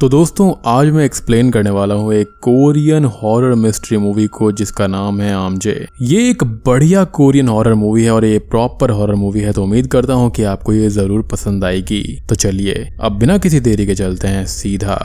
तो दोस्तों आज मैं एक्सप्लेन करने वाला हूँ एक कोरियन हॉरर मिस्ट्री मूवी को जिसका नाम है आमजे ये एक बढ़िया कोरियन हॉरर मूवी है और ये प्रॉपर हॉरर मूवी है तो उम्मीद करता हूँ कि आपको ये जरूर पसंद आएगी तो चलिए अब बिना किसी देरी के चलते हैं सीधा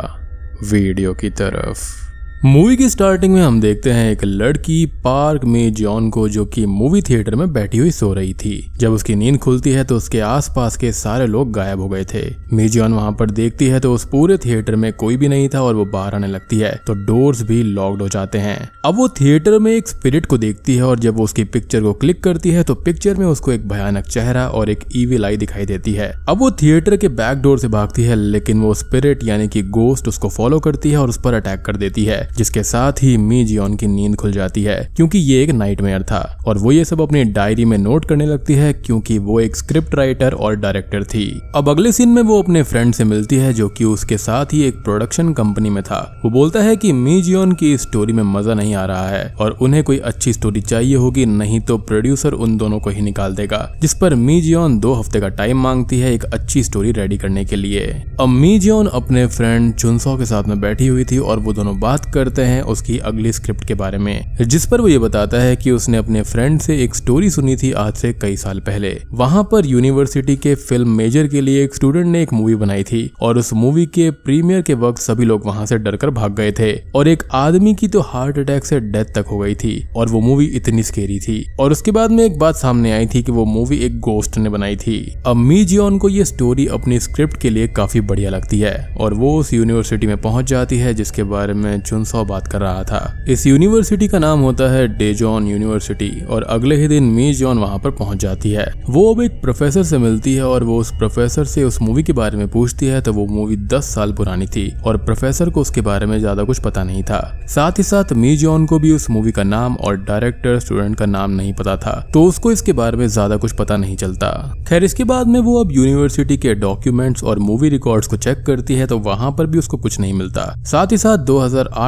वीडियो की तरफ मूवी की स्टार्टिंग में हम देखते हैं एक लड़की पार्क में जॉन को जो कि मूवी थिएटर में बैठी हुई सो रही थी जब उसकी नींद खुलती है तो उसके आसपास के सारे लोग गायब हो गए थे मी जॉन वहां पर देखती है तो उस पूरे थिएटर में कोई भी नहीं था और वो बाहर आने लगती है तो डोर्स भी लॉक्ड हो जाते हैं अब वो थिएटर में एक स्पिरिट को देखती है और जब वो उसकी पिक्चर को क्लिक करती है तो पिक्चर में उसको एक भयानक चेहरा और एक ईवी आई दिखाई देती है अब वो थिएटर के बैक डोर से भागती है लेकिन वो स्पिरिट यानी कि गोस्ट उसको फॉलो करती है और उस पर अटैक कर देती है जिसके साथ ही मी जियोन की नींद खुल जाती है क्योंकि ये एक नाइटमेयर था और वो ये सब अपनी डायरी में नोट करने लगती है क्योंकि वो एक स्क्रिप्ट राइटर और डायरेक्टर थी अब अगले सीन में वो अपने फ्रेंड से मिलती है जो कि उसके साथ ही एक प्रोडक्शन कंपनी में था वो बोलता है कि मी जियोन की स्टोरी में मजा नहीं आ रहा है और उन्हें कोई अच्छी स्टोरी चाहिए होगी नहीं तो प्रोड्यूसर उन दोनों को ही निकाल देगा जिस पर मी जियोन दो हफ्ते का टाइम मांगती है एक अच्छी स्टोरी रेडी करने के लिए अब मी जियोन अपने फ्रेंड चुनसो के साथ में बैठी हुई थी और वो दोनों बात कर करते हैं उसकी अगली स्क्रिप्ट के बारे में जिस पर वो ये बताता है कि उसने अपने फ्रेंड से एक स्टोरी सुनी थी आज से कई साल पहले वहाँ पर यूनिवर्सिटी के फिल्म मेजर के लिए एक स्टूडेंट ने एक मूवी बनाई थी और उस मूवी के प्रीमियर के वक्त सभी लोग वहाँ से डर भाग गए थे और एक आदमी की तो हार्ट अटैक से डेथ तक हो गई थी और वो मूवी इतनी स्केरी थी और उसके बाद में एक बात सामने आई थी कि वो मूवी एक गोस्ट ने बनाई थी अब मी जियोन को ये स्टोरी अपनी स्क्रिप्ट के लिए काफी बढ़िया लगती है और वो उस यूनिवर्सिटी में पहुंच जाती है जिसके बारे में चुन सौ बात कर रहा था इस यूनिवर्सिटी का नाम होता है डेजॉन यूनिवर्सिटी और अगले ही दिन मी जॉन वहाँ पर पहुंच जाती है वो अब एक प्रोफेसर से मिलती है और वो उस प्रोफेसर से उस मूवी के बारे में पूछती है तो वो मूवी दस साल पुरानी थी और प्रोफेसर को उसके बारे में ज्यादा कुछ पता नहीं था साथ ही साथ मी जॉन को भी उस मूवी का नाम और डायरेक्टर स्टूडेंट का नाम नहीं पता था तो उसको इसके बारे में ज्यादा कुछ पता नहीं चलता खैर इसके बाद में वो अब यूनिवर्सिटी के डॉक्यूमेंट्स और मूवी रिकॉर्ड्स को चेक करती है तो वहाँ पर भी उसको कुछ नहीं मिलता साथ ही साथ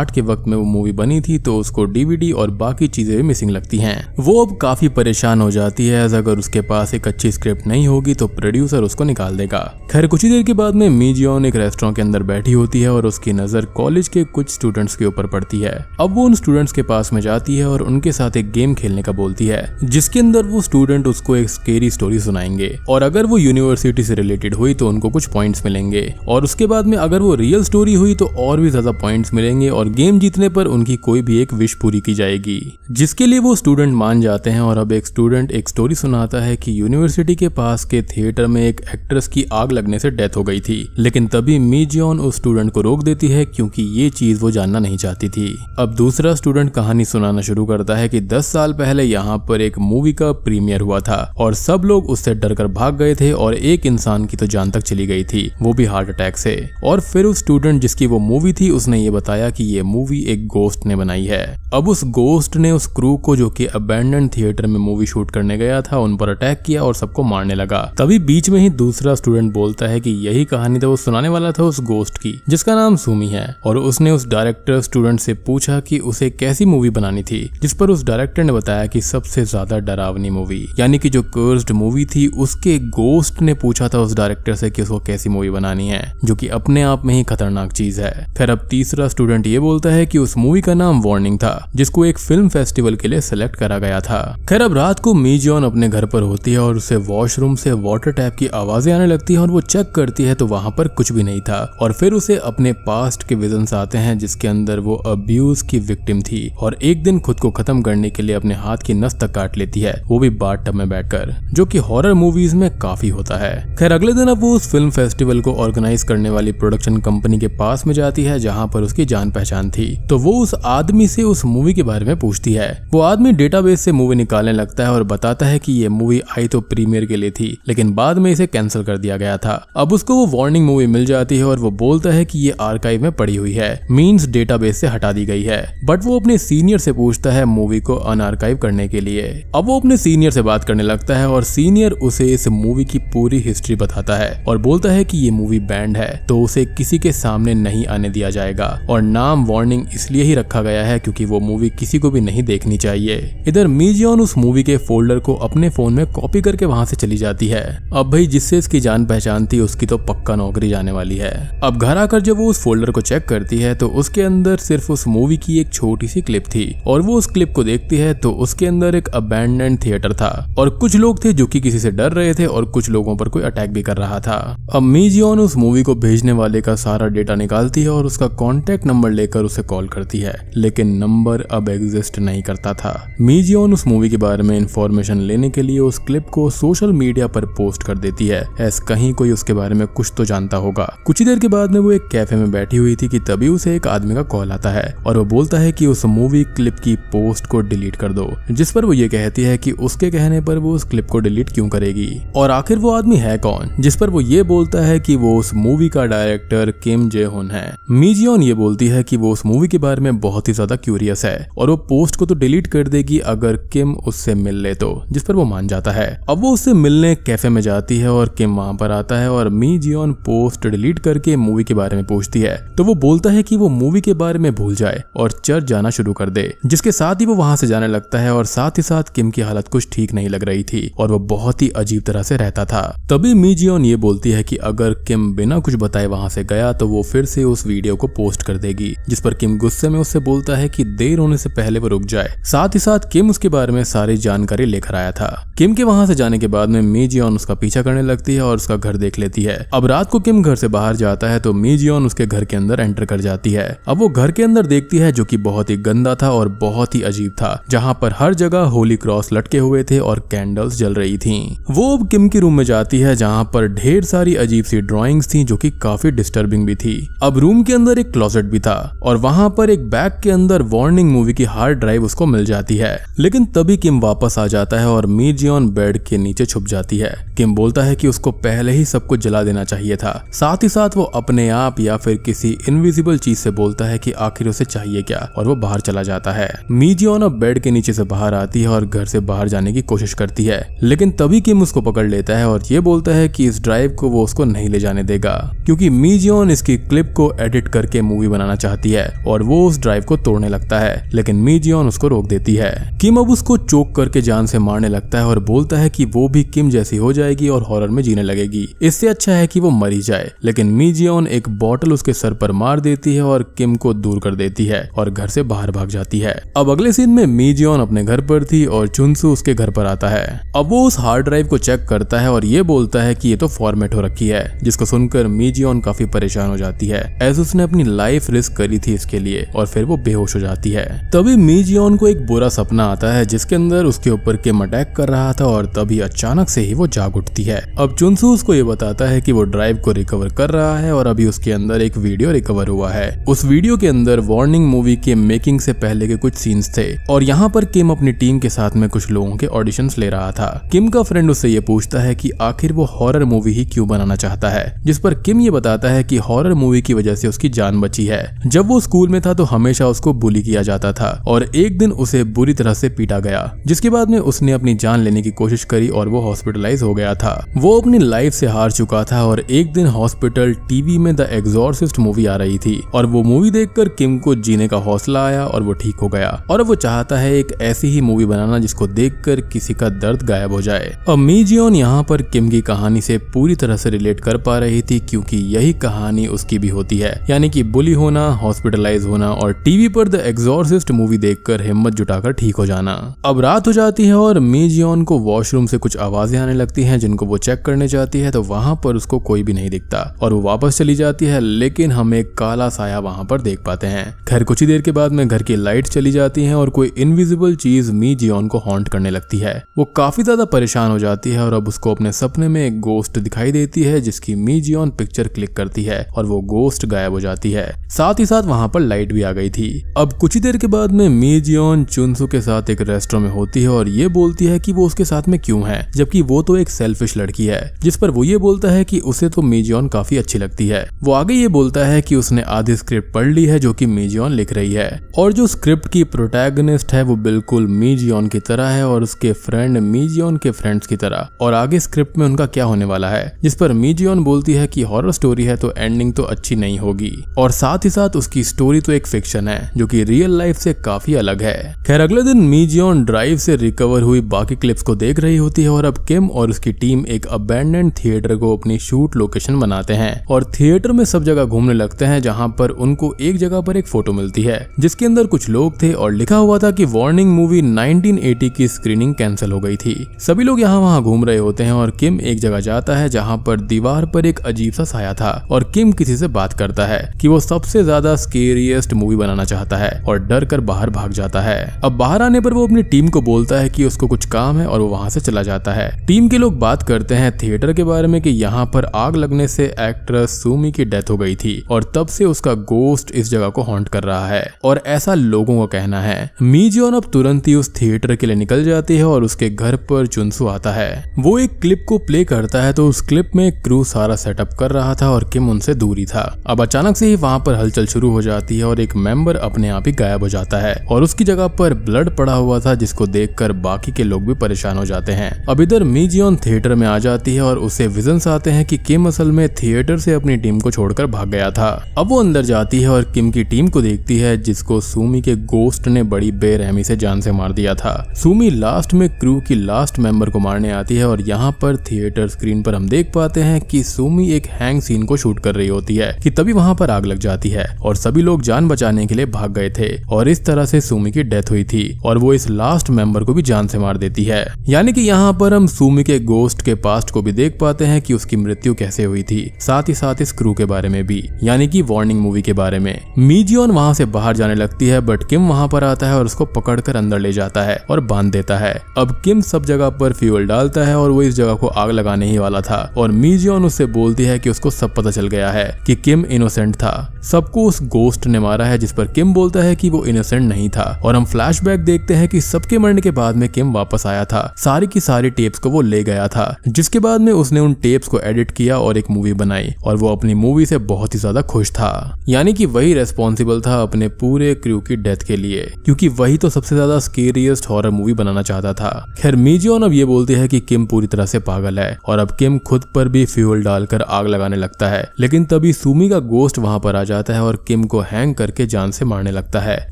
आठ के वक्त में वो मूवी बनी थी तो उसको डीवीडी और बाकी चीजें भी मिसिंग लगती हैं वो अब काफी परेशान हो जाती है अगर उसके पास एक अच्छी स्क्रिप्ट नहीं होगी तो प्रोड्यूसर उसको निकाल देगा खैर कुछ ही देर के बाद में मीजियोन एक रेस्टोरेंट के अंदर बैठी होती है और उसकी नजर कॉलेज के कुछ स्टूडेंट्स के ऊपर पड़ती है अब वो उन स्टूडेंट्स के पास में जाती है और उनके साथ एक गेम खेलने का बोलती है जिसके अंदर वो स्टूडेंट उसको एक स्केरी स्टोरी सुनाएंगे और अगर वो यूनिवर्सिटी से रिलेटेड हुई तो उनको कुछ पॉइंट्स मिलेंगे और उसके बाद में अगर वो रियल स्टोरी हुई तो और भी ज्यादा पॉइंट्स मिलेंगे और गेम जीतने पर उनकी कोई भी एक विश पूरी की जाएगी जिसके लिए वो स्टूडेंट मान जाते हैं और अब एक स्टूडेंट एक स्टोरी सुनाता है कि यूनिवर्सिटी के पास के थिएटर में एक एक्ट्रेस की आग लगने से डेथ हो गई थी लेकिन तभी मीजियन उस स्टूडेंट को रोक देती है क्योंकि ये चीज वो जानना नहीं चाहती थी अब दूसरा स्टूडेंट कहानी सुनाना शुरू करता है की दस साल पहले यहाँ पर एक मूवी का प्रीमियर हुआ था और सब लोग उससे डर भाग गए थे और एक इंसान की तो जान तक चली गई थी वो भी हार्ट अटैक से और फिर उस स्टूडेंट जिसकी वो मूवी थी उसने ये बताया कि ये मूवी एक गोस्ट ने बनाई है अब उस गोस्ट ने उस क्रू को जो कि अबेंडन थिएटर में मूवी शूट करने गया था उन पर अटैक किया और सबको मारने लगा तभी बीच में ही दूसरा स्टूडेंट बोलता है कि यही कहानी तो वो सुनाने वाला था उस गोस्ट की जिसका नाम सुमी है और उसने उस डायरेक्टर स्टूडेंट से पूछा कि उसे कैसी मूवी बनानी थी जिस पर उस डायरेक्टर ने बताया कि सबसे ज्यादा डरावनी मूवी यानी कि जो कर्स्ड मूवी थी उसके गोस्ट ने पूछा था उस डायरेक्टर से कि उसको कैसी मूवी बनानी है जो कि अपने आप में ही खतरनाक चीज है फिर अब तीसरा स्टूडेंट ये बोल बोलता है कि उस मूवी का नाम वार्निंग था जिसको एक फिल्म फेस्टिवल के लिए सिलेक्ट करा गया था खैर अब रात को मीजियन अपने घर पर होती है और उसे वॉशरूम से वाटर टैप की आवाजें आने लगती है और वो चेक करती है तो वहां पर कुछ भी नहीं था और फिर उसे अपने पास्ट के विजन आते हैं जिसके अंदर वो अब्यूज की विक्टिम थी और एक दिन खुद को खत्म करने के लिए अपने हाथ की नस तक काट लेती है वो भी बाट टब में बैठकर जो की हॉरर मूवीज में काफी होता है खैर अगले दिन अब वो उस फिल्म फेस्टिवल को ऑर्गेनाइज करने वाली प्रोडक्शन कंपनी के पास में जाती है जहाँ पर उसकी जान पहचान परेशान थी तो वो उस आदमी से उस मूवी के बारे में पूछती है वो आदमी डेटाबेस से मूवी निकालने लगता है और बताता है कि ये मूवी आई तो प्रीमियर के लिए थी लेकिन बाद में इसे कैंसिल कर दिया गया था अब उसको वो वार्निंग मूवी मिल जाती है और वो बोलता है की ये आर्काइव में पड़ी हुई है मीन्स डेटाबेस से हटा दी गई है बट वो अपने सीनियर से पूछता है मूवी को अनआर्काइव करने के लिए अब वो अपने सीनियर से बात करने लगता है और सीनियर उसे इस मूवी की पूरी हिस्ट्री बताता है और बोलता है कि ये मूवी बैंड है तो उसे किसी के सामने नहीं आने दिया जाएगा और नाम वार्निंग इसलिए ही रखा गया है क्योंकि वो मूवी किसी को भी नहीं देखनी चाहिए इधर मीजियन उस मूवी के फोल्डर को अपने फोन में कॉपी करके वहाँ से चली जाती है अब भाई जिससे इसकी जान पहचान थी उसकी तो पक्का नौकरी जाने वाली है अब घर आकर जब वो उस फोल्डर को चेक करती है तो उसके अंदर सिर्फ उस मूवी की एक छोटी सी क्लिप थी और वो उस क्लिप को देखती है तो उसके अंदर एक अबैंडेंड थिएटर था और कुछ लोग थे जो कि किसी से डर रहे थे और कुछ लोगों पर कोई अटैक भी कर रहा था अब मीजियन उस मूवी को भेजने वाले का सारा डेटा निकालती है और उसका कॉन्टेक्ट नंबर लेकर उसे कॉल करती है लेकिन नंबर अब एग्जिस्ट नहीं करता था मीजियोन उस मूवी के बारे में इंफॉर्मेशन लेने के लिए उस क्लिप को सोशल मीडिया पर पोस्ट कर देती है ऐस कहीं कोई उसके बारे में कुछ तो जानता होगा कुछ ही देर के बाद में वो एक कैफे में बैठी हुई थी कि तभी उसे एक आदमी का कॉल आता है और वो बोलता है कि उस मूवी क्लिप की पोस्ट को डिलीट कर दो जिस पर वो ये कहती है कि उसके कहने पर वो उस क्लिप को डिलीट क्यों करेगी और आखिर वो आदमी है कौन जिस पर वो ये बोलता है कि वो उस मूवी का डायरेक्टर किम जे हुन है मीजियोन ये बोलती है कि वो वो उस मूवी के बारे में बहुत ही ज्यादा क्यूरियस है और वो पोस्ट को तो डिलीट कर देगी अगर किम उससे मिल ले तो जिस पर वो मान जाता है अब वो उससे मिलने कैफे में जाती है और किम वहां पर आता है और मी जियोन पोस्ट डिलीट करके मूवी के बारे में पूछती है तो वो बोलता है कि वो मूवी के बारे में भूल जाए और चर्च जाना शुरू कर दे जिसके साथ ही वो वहां से जाने लगता है और साथ ही साथ किम की हालत कुछ ठीक नहीं लग रही थी और वो बहुत ही अजीब तरह से रहता था तभी मी जियोन ये बोलती है कि अगर किम बिना कुछ बताए वहां से गया तो वो फिर से उस वीडियो को पोस्ट कर देगी जिस पर किम गुस्से में उससे बोलता है कि देर होने से पहले वो रुक जाए साथ ही साथ किम उसके बारे में सारी जानकारी लेकर आया था किम के वहां से जाने के बाद में मेजियन उसका पीछा करने लगती है और उसका घर देख लेती है अब रात को किम घर से बाहर जाता है तो मेजियन उसके घर के अंदर एंटर कर जाती है अब वो घर के अंदर देखती है जो की बहुत ही गंदा था और बहुत ही अजीब था जहाँ पर हर जगह होली क्रॉस लटके हुए थे और कैंडल्स जल रही थी वो अब किम के रूम में जाती है जहाँ पर ढेर सारी अजीब सी ड्रॉइंग्स थी जो की काफी डिस्टर्बिंग भी थी अब रूम के अंदर एक क्लॉजेट भी था और वहां पर एक बैग के अंदर वार्निंग मूवी की हार्ड ड्राइव उसको मिल जाती है लेकिन तभी किम वापस आ जाता है और मीर ऑन बेड के नीचे छुप जाती है किम बोलता है कि उसको पहले ही सब कुछ जला देना चाहिए था साथ ही साथ वो अपने आप या फिर किसी इनविजिबल चीज से बोलता है कि आखिर उसे चाहिए क्या और वो बाहर चला जाता है मीजियोन अब बेड के नीचे से बाहर आती है और घर से बाहर जाने की कोशिश करती है लेकिन तभी किम उसको पकड़ लेता है और ये बोलता है कि इस ड्राइव को वो उसको नहीं ले जाने देगा क्योंकि मीजियोन इसकी क्लिप को एडिट करके मूवी बनाना चाहती है है और वो उस ड्राइव को तोड़ने लगता है लेकिन मीजियन उसको रोक देती है किम अब उसको चोक करके जान से मारने लगता है और बोलता है कि वो भी किम जैसी हो जाएगी और हॉरर में जीने लगेगी इससे अच्छा है कि वो मरी जाए लेकिन मीजियन एक बॉटल उसके सर पर मार देती है और किम को दूर कर देती है और घर से बाहर भाग जाती है अब अगले सीन में मीजियन अपने घर पर थी और चुनसू उसके घर पर आता है अब वो उस हार्ड ड्राइव को चेक करता है और ये बोलता है कि ये तो फॉर्मेट हो रखी है जिसको सुनकर मीजियन काफी परेशान हो जाती है एस उसने अपनी लाइफ रिस्क करी थी थी इसके लिए और फिर वो बेहोश हो जाती है तभी मीजियोन को एक बुरा सपना आता है जिसके अंदर उसके ऊपर किम अटैक कर रहा था और तभी अचानक से ही वो जाग उठती है अब चुनसू उसको ये बताता है कि वो ड्राइव को रिकवर कर रहा है और अभी उसके अंदर एक वीडियो रिकवर हुआ है उस वीडियो के अंदर वार्निंग मूवी के मेकिंग से पहले के कुछ सीन्स थे और यहाँ पर किम अपनी टीम के साथ में कुछ लोगों के ऑडिशन ले रहा था किम का फ्रेंड उससे ये पूछता है की आखिर वो हॉरर मूवी ही क्यूँ बनाना चाहता है जिस पर किम ये बताता है की हॉरर मूवी की वजह से उसकी जान बची है जब वो वो स्कूल में था तो हमेशा उसको बुली किया जाता था और एक दिन उसे बुरी तरह से पीटा गया जिसके बाद में उसने अपनी जान लेने की कोशिश करी और वो हॉस्पिटलाइज हो गया था वो अपनी लाइफ से हार चुका था और एक दिन हॉस्पिटल टीवी में द एग्जॉर्सिस्ट मूवी आ रही थी और वो मूवी देख किम को जीने का हौसला आया और वो ठीक हो गया और वो चाहता है एक ऐसी ही मूवी बनाना जिसको देख किसी का दर्द गायब हो जाए अब मीजियोन यहाँ पर किम की कहानी से पूरी तरह से रिलेट कर पा रही थी क्योंकि यही कहानी उसकी भी होती है यानी कि बुली होना हॉस्पिटल हॉस्पिटलाइज होना और टीवी पर द एग्जॉर्सिस्ट मूवी देखकर हिम्मत जुटाकर ठीक हो जाना अब रात हो जाती है और मेजियन को वॉशरूम से कुछ आवाजें आने लगती हैं जिनको वो चेक करने जाती है तो वहां पर उसको कोई भी नहीं दिखता और वो वापस चली जाती है लेकिन हम एक काला साया वहां पर देख पाते हैं खैर कुछ ही देर के बाद में घर की लाइट चली जाती है और कोई इनविजिबल चीज मी जियोन को हॉन्ट करने लगती है वो काफी ज्यादा परेशान हो जाती है और अब उसको अपने सपने में एक गोस्ट दिखाई देती है जिसकी मी जियोन पिक्चर क्लिक करती है और वो गोस्ट गायब हो जाती है साथ ही साथ वहां वहां पर लाइट भी आ गई थी अब कुछ ही देर के बाद में मीजियोन चुनसु के साथ एक रेस्टोरेंट में होती है और ये बोलती है कि वो उसके साथ में क्यों है जबकि वो तो एक सेल्फिश लड़की है जिस पर वो ये बोलता है कि उसे तो मीजियोन काफी अच्छी लगती है वो आगे ये बोलता है कि उसने आधी स्क्रिप्ट पढ़ ली है जो कि मीजियोन लिख रही है और जो स्क्रिप्ट की प्रोटैगनिस्ट है वो बिल्कुल मीजियोन की तरह है और उसके फ्रेंड मीजियोन के फ्रेंड्स की तरह और आगे स्क्रिप्ट में उनका क्या होने वाला है जिस पर मीजियोन बोलती है कि हॉरर स्टोरी है तो एंडिंग तो अच्छी नहीं होगी और साथ ही साथ उसकी स्टोरी तो एक फिक्शन है जो कि रियल लाइफ से काफी अलग है खैर अगले दिन मीजियन ड्राइव से रिकवर हुई बाकी क्लिप्स को देख रही होती है और अब किम और उसकी टीम एक अबेंडेंट थिएटर को अपनी शूट लोकेशन बनाते हैं और थिएटर में सब जगह घूमने लगते हैं जहाँ पर उनको एक जगह पर एक फोटो मिलती है जिसके अंदर कुछ लोग थे और लिखा हुआ था की वार्निंग मूवी नाइनटीन की स्क्रीनिंग कैंसिल हो गई थी सभी लोग यहाँ वहाँ घूम रहे होते हैं और किम एक जगह जाता है जहाँ पर दीवार पर एक अजीब सा साया था और किम किसी से बात करता है कि वो सबसे ज्यादा स्केरियस्ट मूवी बनाना चाहता है और डर कर बाहर भाग जाता है अब बाहर आने पर वो अपनी टीम को बोलता है कि उसको कुछ काम है और वो वहां से चला जाता है टीम के लोग बात करते हैं थिएटर के बारे में कि यहाँ पर आग लगने से एक्ट्रेस सुमी की डेथ हो गई थी और तब से उसका गोस्ट इस जगह को हॉन्ट कर रहा है और ऐसा लोगों का कहना है मीजियोन अब तुरंत ही उस थिएटर के लिए निकल जाती है और उसके घर पर चुनसु आता है वो एक क्लिप को प्ले करता है तो उस क्लिप में क्रू सारा सेटअप कर रहा था और किम उनसे दूरी था अब अचानक से ही वहां पर हलचल शुरू हो हो जाती है और एक मेंबर अपने आप ही गायब हो जाता है और उसकी जगह पर ब्लड पड़ा हुआ था जिसको देख बाकी के लोग भी परेशान हो जाते हैं अब इधर मीजियन थिएटर में आ जाती है और उसे विजन आते हैं की किम असल में थिएटर से अपनी टीम को छोड़कर भाग गया था अब वो अंदर जाती है और किम की टीम को देखती है जिसको सूमी के गोस्ट ने बड़ी बेरहमी से जान से मार दिया था सूमी लास्ट में क्रू की लास्ट मेंबर को मारने आती है और यहाँ पर थिएटर स्क्रीन पर हम देख पाते हैं कि सूमी एक हैंग सीन को शूट कर रही होती है कि तभी वहाँ पर आग लग जाती है और सभी लोग जान बचाने के लिए भाग गए थे और इस तरह से सुमी की डेथ हुई थी और वो इस लास्ट मेंबर को भी जान से मार देती है यानी कि यहाँ पर हम सुमी के गोस्ट के पास्ट को भी देख पाते हैं कि उसकी मृत्यु कैसे हुई थी साथ ही साथ इस क्रू के बारे में भी यानी कि वार्निंग मूवी के बारे में मीजियोन वहाँ से बाहर जाने लगती है बट किम वहाँ पर आता है और उसको पकड़कर अंदर ले जाता है और बांध देता है अब किम सब जगह पर फ्यूल डालता है और वो इस जगह को आग लगाने ही वाला था और मीजियोन उससे बोलती है कि उसको सब पता चल गया है कि किम इनोसेंट था सबको उस गोस्ट ने मारा है जिस पर किम बोलता है कि वो इनोसेंट नहीं था और हम फ्लैशबैक देखते हैं कि सबके मरने के बाद में किम वापस आया था सारी की सारी टेप्स को वो ले गया था जिसके बाद में उसने उन टेप्स को एडिट किया और एक मूवी बनाई और वो अपनी मूवी से बहुत ही ज्यादा खुश था यानी कि वही रेस्पॉन्सिबल था अपने पूरे क्रू की डेथ के लिए क्योंकि वही तो सबसे ज्यादा स्केरियस्ट हॉरर मूवी बनाना चाहता था खैर मीजियोन अब ये बोलते है कि किम पूरी तरह से पागल है और अब किम खुद पर भी फ्यूल डालकर आग लगाने लगता है लेकिन तभी सुमी का गोस्ट वहां पर आ जाता है और किम उनको हैंग करके जान से मारने लगता है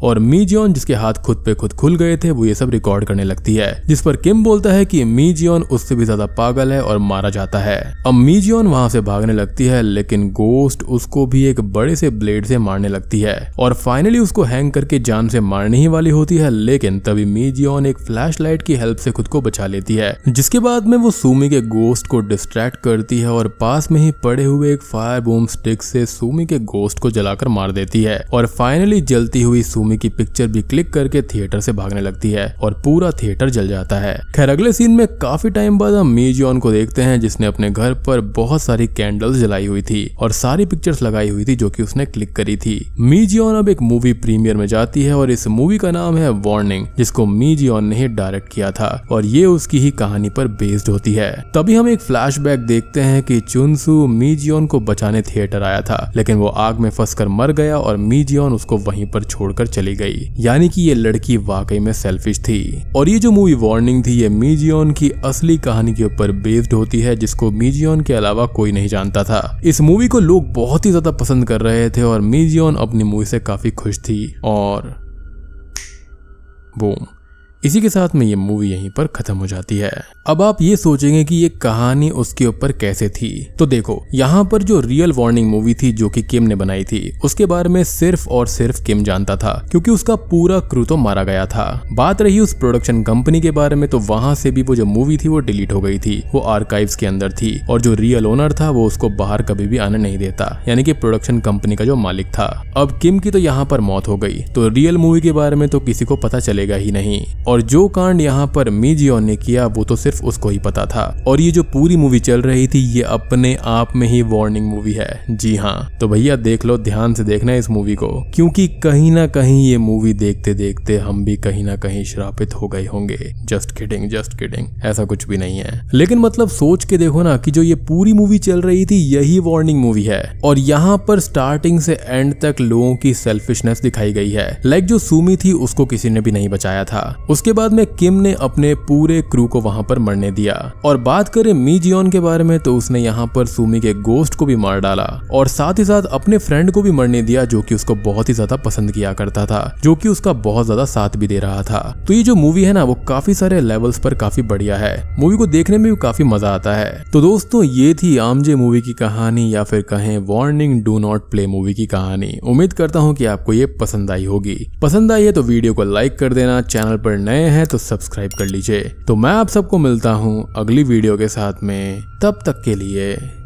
और जियोन जिसके हाथ खुद पे खुद खुल गए थे वो ये सब रिकॉर्ड करने लगती है जिस पर किम बोलता है मी जियोन उससे भी ज्यादा पागल है और मारा जाता है अब मीजियोन वहां से भागने लगती है लेकिन गोस्ट उसको भी एक बड़े से ब्लेड से मारने लगती है और फाइनली उसको हैंग करके जान से मारने ही वाली होती है लेकिन तभी मीजियोन एक फ्लैश लाइट की हेल्प से खुद को बचा लेती है जिसके बाद में वो सुमी के गोस्ट को डिस्ट्रैक्ट करती है और पास में ही पड़े हुए एक फायर बूम स्टिक से सुमी के गोस्ट को जलाकर मार देती लेती है और फाइनली जलती हुई सुमी की पिक्चर भी क्लिक करके थिएटर से भागने लगती है और पूरा थिएटर जल जाता है खैर अगले सीन में काफी टाइम बाद हम मीजॉन को देखते हैं जिसने अपने घर पर बहुत सारी कैंडल्स जलाई हुई थी और सारी पिक्चर्स लगाई हुई थी जो की उसने क्लिक करी थी मीजियन अब एक मूवी प्रीमियर में जाती है और इस मूवी का नाम है वार्निंग जिसको मीजियन ने ही डायरेक्ट किया था और ये उसकी ही कहानी पर बेस्ड होती है तभी हम एक फ्लैश देखते हैं चुनसू मी मीजियन को बचाने थिएटर आया था लेकिन वो आग में फंसकर मर गया गया और मीजियन उसको वहीं पर छोड़कर चली गई यानी कि ये लड़की वाकई में सेल्फिश थी और ये जो मूवी वार्निंग थी ये मीजियन की असली कहानी के ऊपर बेस्ड होती है जिसको मीजियन के अलावा कोई नहीं जानता था इस मूवी को लोग बहुत ही ज्यादा पसंद कर रहे थे और मीजियन अपनी मूवी से काफी खुश थी और बूम इसी के साथ में ये मूवी यहीं पर खत्म हो जाती है अब आप ये सोचेंगे कि ये कहानी उसके ऊपर कैसे थी तो देखो यहाँ पर जो रियल वार्निंग मूवी थी जो कि किम ने बनाई थी उसके बारे में सिर्फ और सिर्फ किम जानता था क्योंकि उसका पूरा क्रू तो मारा गया था बात रही उस प्रोडक्शन कंपनी के बारे में तो वहां से भी वो जो मूवी थी वो डिलीट हो गई थी वो आर्काइव के अंदर थी और जो रियल ओनर था वो उसको बाहर कभी भी आने नहीं देता यानी कि प्रोडक्शन कंपनी का जो मालिक था अब किम की तो यहाँ पर मौत हो गई तो रियल मूवी के बारे में तो किसी को पता चलेगा ही नहीं और और जो कांड यहाँ पर मीजियोन ने किया वो तो सिर्फ उसको ही पता था और ये जो पूरी मूवी चल रही थी ये अपने आप में ही वार्निंग मूवी है जी हाँ तो भैया देख लो ध्यान से देखना इस मूवी को क्योंकि कहीं ना कहीं ये मूवी देखते देखते हम भी कहीं ना कहीं श्रापित हो गए होंगे जस्ट किडिंग जस्ट किडिंग ऐसा कुछ भी नहीं है लेकिन मतलब सोच के देखो ना कि जो ये पूरी मूवी चल रही थी यही वार्निंग मूवी है और यहाँ पर स्टार्टिंग से एंड तक लोगों की सेल्फिशनेस दिखाई गई है लाइक जो सुमी थी उसको किसी ने भी नहीं बचाया था उसके बाद में किम ने अपने पूरे क्रू को वहां पर मरने दिया और बात करें मी जियोन के बारे में तो उसने यहाँ पर सुमी के गोस्ट को भी मार डाला और साथ ही साथ अपने फ्रेंड को भी मरने दिया जो की उसको बहुत ही ज्यादा पसंद किया करता था जो की उसका बहुत ज्यादा साथ भी दे रहा था तो ये जो मूवी है ना वो काफी सारे लेवल्स पर काफी बढ़िया है मूवी को देखने में भी काफी मजा आता है तो दोस्तों ये थी आमजे मूवी की कहानी या फिर कहें warning do not play movie की कहानी उम्मीद करता हूँ कि आपको ये पसंद आई होगी पसंद आई है तो वीडियो को लाइक कर देना चैनल पर नए हैं तो सब्सक्राइब कर लीजिए तो मैं आप सबको मिलता हूँ अगली वीडियो के साथ में तब तक के लिए